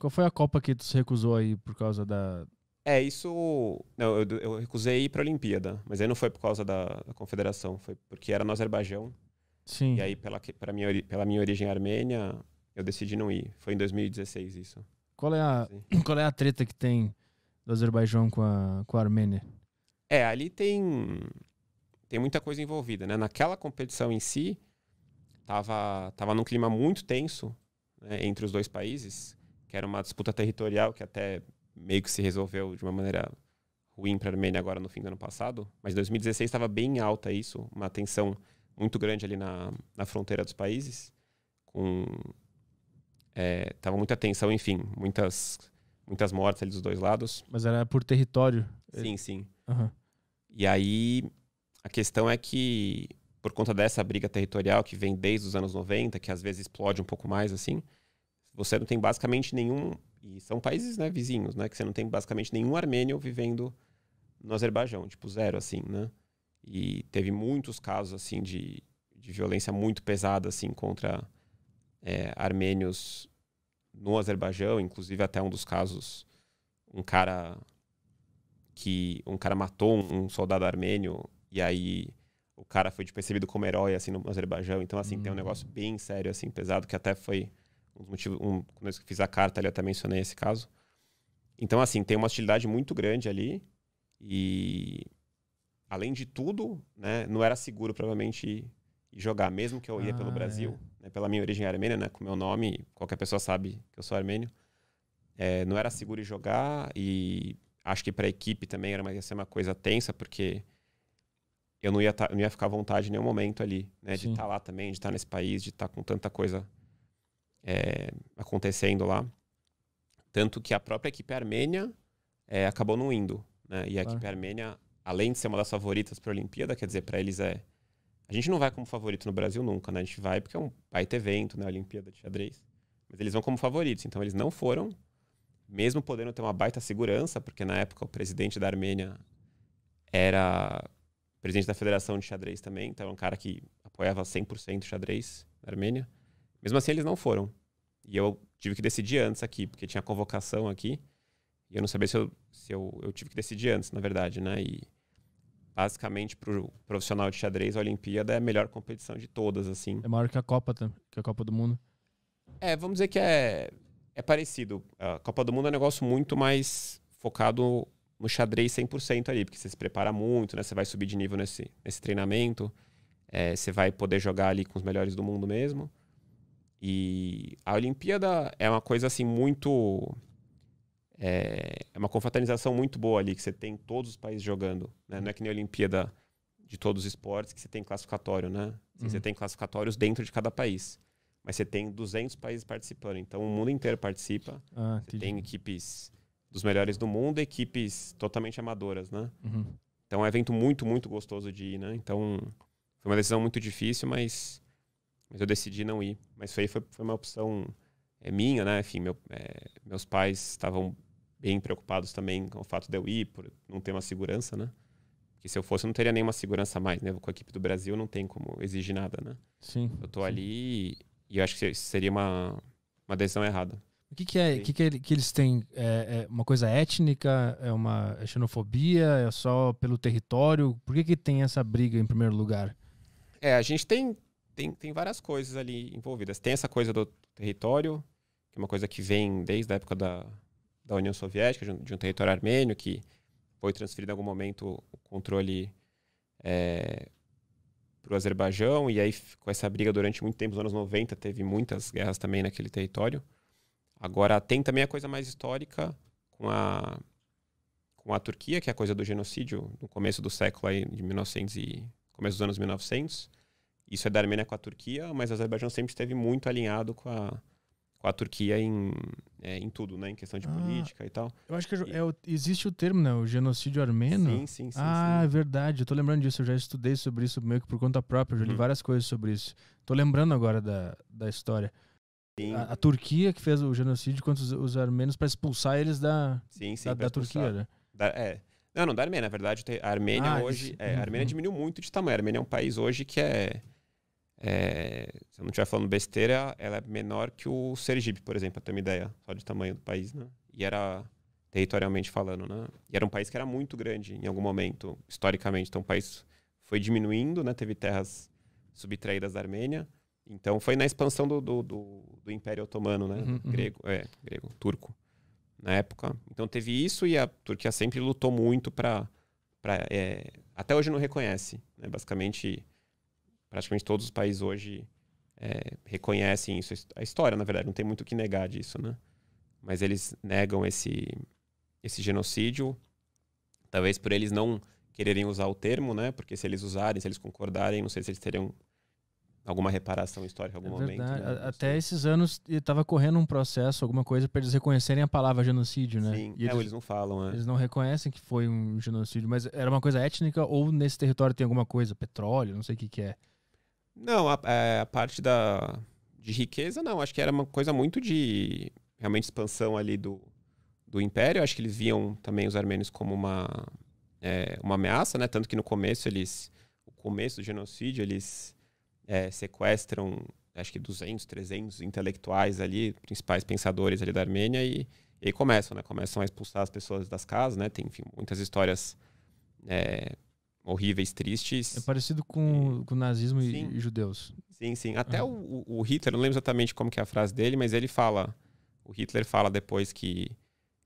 Qual foi a Copa que tu se recusou aí por causa da. É, isso. Não, eu, eu recusei ir para a Olimpíada, mas aí não foi por causa da, da, confederação, foi porque era no Azerbaijão. Sim. E aí, pela, pela, minha, pela minha origem armênia, eu decidi não ir. Foi em 2016 isso. Qual é a, qual é a treta que tem do Azerbaijão com a, com a Armênia? É, ali tem, tem muita coisa envolvida, né? Naquela competição em si, tava, tava num clima muito tenso né, entre os dois países que era uma disputa territorial que até meio que se resolveu de uma maneira ruim para a Armênia agora no fim do ano passado, mas 2016 estava bem alta isso, uma tensão muito grande ali na, na fronteira dos países, com é, tava muita tensão, enfim, muitas muitas mortes ali dos dois lados. Mas era por território. Sim, sim. Uhum. E aí a questão é que por conta dessa briga territorial que vem desde os anos 90, que às vezes explode um pouco mais assim, você não tem basicamente nenhum. E são países né, vizinhos, né? Que você não tem basicamente nenhum armênio vivendo no Azerbaijão, tipo zero, assim, né? E teve muitos casos, assim, de, de violência muito pesada, assim, contra é, armênios no Azerbaijão, inclusive até um dos casos, um cara que um cara matou um, soldado armênio e aí o cara foi percebido como herói assim no Azerbaijão. Então assim, hum. tem um uhum. negócio bem sério assim, pesado que até foi um motivos, um, quando eu fiz a carta ali, eu até mencionei esse caso. Então, assim, tem uma hostilidade muito grande ali e, além de tudo, né, não era seguro, provavelmente, ir, jogar, mesmo que eu ia ah, pelo é. Brasil, é. né, pela minha origem armênia, né, com meu nome, qualquer pessoa sabe que eu sou armênio. É, não era seguro ir jogar e acho que para a equipe também era uma, ia ser uma coisa tensa, porque eu não ia, tá, não ia ficar à vontade em nenhum momento ali, né? De estar tá lá também, de estar tá nesse país, de estar tá com tanta coisa é, acontecendo lá. Tanto que a própria equipe armênia é, acabou não indo. Né? E a equipe armênia, além de ser uma das favoritas para a Olimpíada, quer dizer, para eles é. A gente não vai como favorito no Brasil nunca, né? A gente vai porque é um baita evento, né? A Olimpíada de xadrez. Mas eles vão como favoritos, então eles não foram, mesmo podendo ter uma baita segurança, porque na época o presidente da Armênia era presidente da Federação de Xadrez também, então é um cara que apoiava 100% o xadrez na Armênia. Mesmo assim, eles não foram. E eu tive que decidir antes aqui, porque tinha convocação aqui. E eu não sabia se eu, se eu, eu tive que decidir antes, na verdade, né? E basicamente para o profissional de xadrez, a Olimpíada é a melhor competição de todas, assim. É maior que a Copa, que a Copa do Mundo. É, vamos dizer que é, é parecido. A Copa do Mundo é um negócio muito mais focado no xadrez 100% ali, porque você se prepara muito, né? Você vai subir de nível nesse, nesse treinamento, é, você vai poder jogar ali com os melhores do mundo mesmo. E a Olimpíada é uma coisa assim muito. É, é, uma confraternização muito boa ali, que você tem todos os países jogando. Né? Não é que nem a Olimpíada de todos os esportes, que você tem classificatório, né? Assim, uhum. Você tem classificatórios dentro de cada país. Mas você tem 200 países participando, então o mundo inteiro participa. Ah, você tem equipes dos melhores do mundo, equipes totalmente amadoras, né? Uhum. Então é um evento muito, muito gostoso de ir, né? Então foi uma decisão muito difícil, mas mas eu decidi não ir. Mas isso aí foi, foi uma opção é, minha, né? Enfim, meu, é, meus pais estavam bem preocupados também com o fato de eu ir, por não ter uma segurança, né? Porque se eu fosse, eu não teria nenhuma segurança mais, né? Com a equipe do Brasil, não tem como exigir nada, né? Sim. Eu tô sim. ali e eu acho que seria uma, uma decisão errada. O que, que é que, que, que eles têm? É, é, uma coisa étnica? É uma xenofobia? É só pelo território? Por que, que tem essa briga em primeiro lugar? É, a gente tem tem, tem várias coisas ali envolvidas. Tem essa coisa do território, que é uma coisa que vem desde a época da, da União Soviética, de um, de um território armênio, que foi transferido em algum momento o controle é, para o Azerbaijão, e aí com essa briga durante muito tempo, nos anos 90, teve muitas guerras também naquele território. Agora, tem também a coisa mais histórica com a, com a Turquia, que é a coisa do genocídio no começo do século aí, de 1900 e começo dos anos 1900, isso é da Armênia com a Turquia, mas o Azerbaijão sempre esteve muito alinhado com a, com a Turquia em, é, em tudo, né? Em questão de ah, política e tal. Eu acho que é, existe o termo, né? O genocídio armênio. Sim, sim, sim. Ah, sim. é verdade. Eu tô lembrando disso. Eu já estudei sobre isso meio que por conta própria. Eu já li uhum. várias coisas sobre isso. Tô lembrando agora da, da história. A, a, Turquia que fez o genocídio contra os, os armênios para expulsar eles da, sim, sim, da, da Turquia, né? Da, é. Não, não, da Armênia. Na verdade, a Armênia ah, hoje. é, uhum. A Armênia uhum. diminuiu muito de tamanho. A Armênia é um país hoje que é é, se eu não estiver falando besteira, ela é menor que o Sergipe, por exemplo, pra ter uma ideia só de tamanho do país, né? E era, territorialmente falando, né? E era um país que era muito grande em algum momento, historicamente. Então o país foi diminuindo, né? Teve terras subtraídas da Armênia. Então foi na expansão do, do, do, do Império Otomano, né? Uhum, uhum. Grego, é, grego, turco, na época. Então teve isso e a Turquia sempre lutou muito para. É, até hoje não reconhece, né? Basicamente praticamente todos os países hoje é, reconhecem isso. A história, na verdade, não tem muito o que negar disso, né? Mas eles negam esse, esse genocídio, talvez por eles não quererem usar o termo, né? Porque se eles usarem, se eles concordarem, não sei se eles teriam alguma reparação histórica em algum é momento. Né? Até esses anos estava correndo um processo, alguma coisa, para eles reconhecerem a palavra genocídio, né? Sim, e é, eles, eles, não falam, né? Eles não reconhecem que foi um genocídio, mas era uma coisa étnica ou nesse território tem alguma coisa, petróleo, não sei o que, que é. Não, a, é, a parte da, de riqueza, não. Acho que era uma coisa muito de realmente expansão ali do, do Império. Acho que eles viam também os armênios como uma, é, uma ameaça, né? Tanto que no começo eles... O começo do genocídio, eles é, sequestram, acho que 200, 300 intelectuais ali, principais pensadores ali da Armênia e, e começam, né? Começam a expulsar as pessoas das casas, né? Tem, enfim, muitas histórias... É, horríveis, tristes. É parecido com, é. com o nazismo sim. e judeus. Sim, sim. Até uhum. o, o, Hitler, não lembro exatamente como que é a frase dele, mas ele fala, o Hitler fala depois que,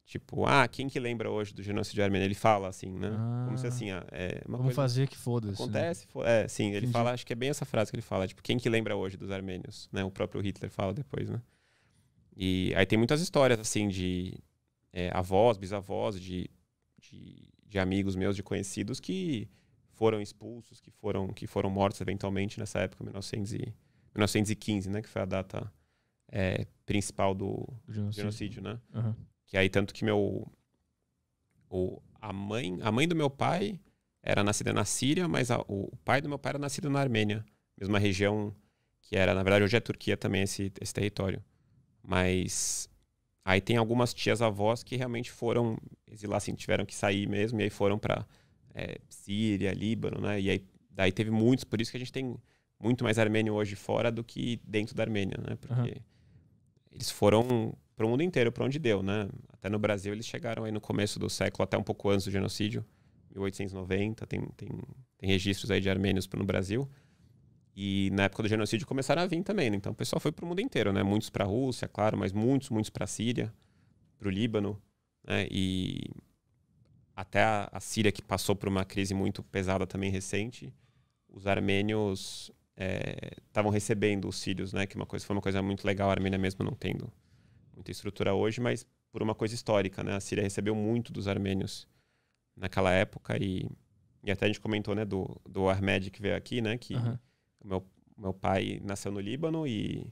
tipo, ah, quem que lembra hoje do genocídio armênio? Ele fala assim, né? Ah, como se ah. assim, ah, é uma vamos coisa... fazer que foda-se. Né? Acontece, né? foda é, sim. Ele Entendi. fala, acho que é bem essa frase que ele fala, tipo, quem que lembra hoje dos armênios? Né? O próprio Hitler fala depois, né? E aí tem muitas histórias, assim, de é, avós, bisavós, de, de, de amigos meus, de conhecidos que foram expulsos, que foram, que foram mortos eventualmente nessa época, 1900 e, 1915, né? Que foi a data é, principal do genocídio, genocídio né? Uhum. Que aí tanto que meu... O, a, mãe, a mãe do meu pai era nascida na Síria, mas a, o pai do meu pai era nascido na Armênia, mesma região que era, na verdade, hoje é Turquia também esse, esse território. Mas aí tem algumas tias avós que realmente foram exilar, assim, tiveram que sair mesmo e aí foram para é, Síria, Líbano, né? E aí daí teve muitos, por isso que a gente tem muito mais armênio hoje fora do que dentro da Armênia, né? Porque uhum. eles foram para o mundo inteiro, para onde deu, né? Até no Brasil eles chegaram aí no começo do século, até um pouco antes do genocídio, 1890, tem, tem, tem registros aí de armênios no Brasil. E na época do genocídio começaram a vir também, né? Então o pessoal foi para o mundo inteiro, né? Muitos para a Rússia, claro, mas muitos, muitos para a Síria, para o Líbano, né? E até a, a, Síria, que passou por uma crise muito pesada também recente, os armênios estavam é, recebendo os sírios, né? Que é uma coisa, foi uma coisa muito legal, a Armênia mesmo não tendo muita estrutura hoje, mas por uma coisa histórica, né? A Síria recebeu muito dos armênios naquela época e, e até a gente comentou, né, do, do Ahmed que veio aqui, né? Que uhum. meu, meu pai nasceu no Líbano e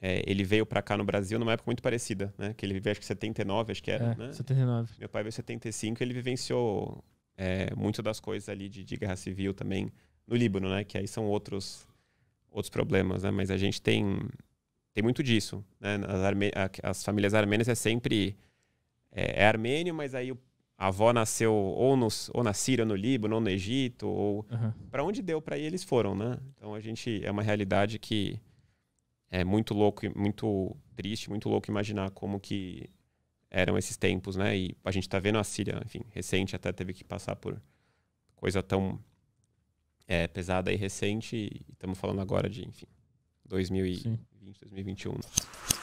é, ele veio para cá no Brasil numa época muito parecida, né? Que ele viveu, acho que 79, acho que era, é, né? 79. Meu pai veio em 75, ele vivenciou é, muito das coisas ali de, de, guerra civil também no Líbano, né? Que aí são outros, outros problemas, né? Mas a gente tem, tem muito disso, né? As, arme, as famílias armênias é sempre... É, é armênio, mas aí o a avó nasceu ou, no, ou na Síria, ou no Líbano, ou no Egito, ou uhum. para onde deu para ir eles foram, né? Então a gente é uma realidade que é muito louco, muito triste, muito louco imaginar como que eram esses tempos, né? E a gente está vendo a Síria, enfim, recente, até teve que passar por coisa tão é, pesada e recente, e estamos falando agora de, enfim, 2020, Sim. 2021.